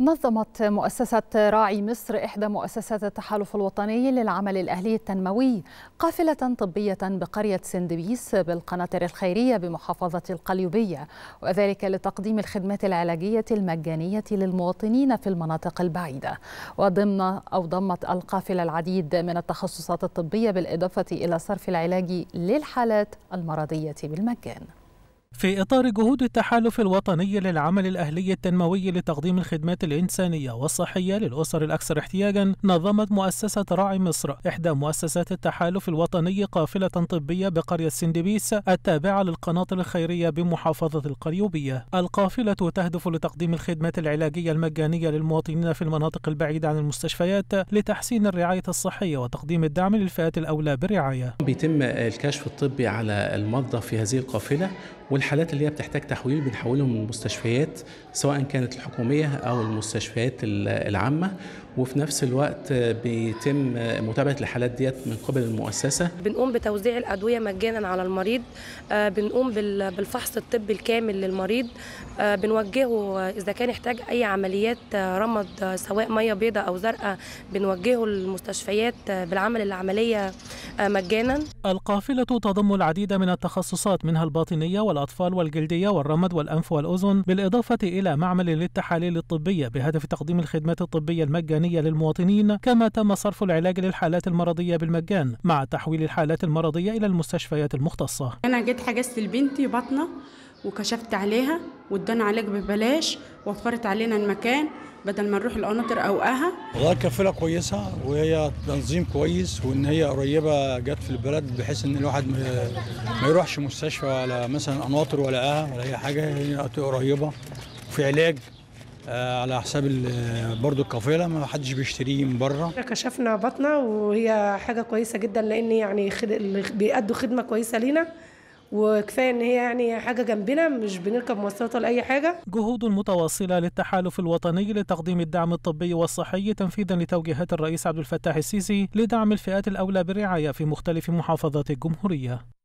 نظمت مؤسسة راعي مصر إحدى مؤسسات التحالف الوطني للعمل الأهلي التنموي قافلة طبية بقرية سندبيس بالقناطر الخيرية بمحافظة القليوبية وذلك لتقديم الخدمات العلاجية المجانية للمواطنين في المناطق البعيدة وضمن أو ضمت القافلة العديد من التخصصات الطبية بالإضافة إلى صرف العلاج للحالات المرضية بالمجان في إطار جهود التحالف الوطني للعمل الأهلي التنموي لتقديم الخدمات الإنسانية والصحية للأسر الأكثر احتياجا نظمت مؤسسة راعي مصر إحدى مؤسسات التحالف الوطني قافلة طبية بقرية سندبيس التابعة للقناطر الخيرية بمحافظة القليوبية القافلة تهدف لتقديم الخدمات العلاجية المجانية للمواطنين في المناطق البعيدة عن المستشفيات لتحسين الرعاية الصحية وتقديم الدعم للفئات الأولى بالرعاية بيتم الكشف الطبي على المرضى في هذه القافلة والحالات اللي هي بتحتاج تحويل بنحولهم من المستشفيات سواء كانت الحكوميه او المستشفيات العامه وفي نفس الوقت بيتم متابعه الحالات ديت من قبل المؤسسه بنقوم بتوزيع الادويه مجانا على المريض آه، بنقوم بالفحص الطبي الكامل للمريض آه، بنوجهه اذا كان يحتاج اي عمليات آه، رمض سواء ميه بيضاء او زرقاء بنوجهه المستشفيات بالعمل العمليه مجانا القافلة تضم العديد من التخصصات منها الباطنية والأطفال والجلدية والرمد والأنف والأذن بالإضافة إلى معمل للتحاليل الطبية بهدف تقديم الخدمات الطبية المجانية للمواطنين كما تم صرف العلاج للحالات المرضية بالمجان مع تحويل الحالات المرضية إلى المستشفيات المختصة أنا جيت حجزت لبنتي بطنة وكشفت عليها وادانا علاج ببلاش وفرت علينا المكان بدل ما نروح القناطر قها والله الكفيله كويسه وهي تنظيم كويس وان هي قريبه جت في البلد بحيث ان الواحد ما يروحش مستشفى على مثلا قناطر ولا قها ولا اي حاجه هي قريبه وفي علاج آه، على حساب برضو الكفيله ما حدش بيشتريه من بره كشفنا بطنه وهي حاجه كويسه جدا لان يعني خد... بيأدوا خدمه كويسه لينا وكفايه ان هي يعني حاجه جنبنا مش بنركب مواصلات ولا اي حاجه جهود متواصله للتحالف الوطني لتقديم الدعم الطبي والصحي تنفيذا لتوجيهات الرئيس عبد الفتاح السيسي لدعم الفئات الاولى بالرعايه في مختلف محافظات الجمهوريه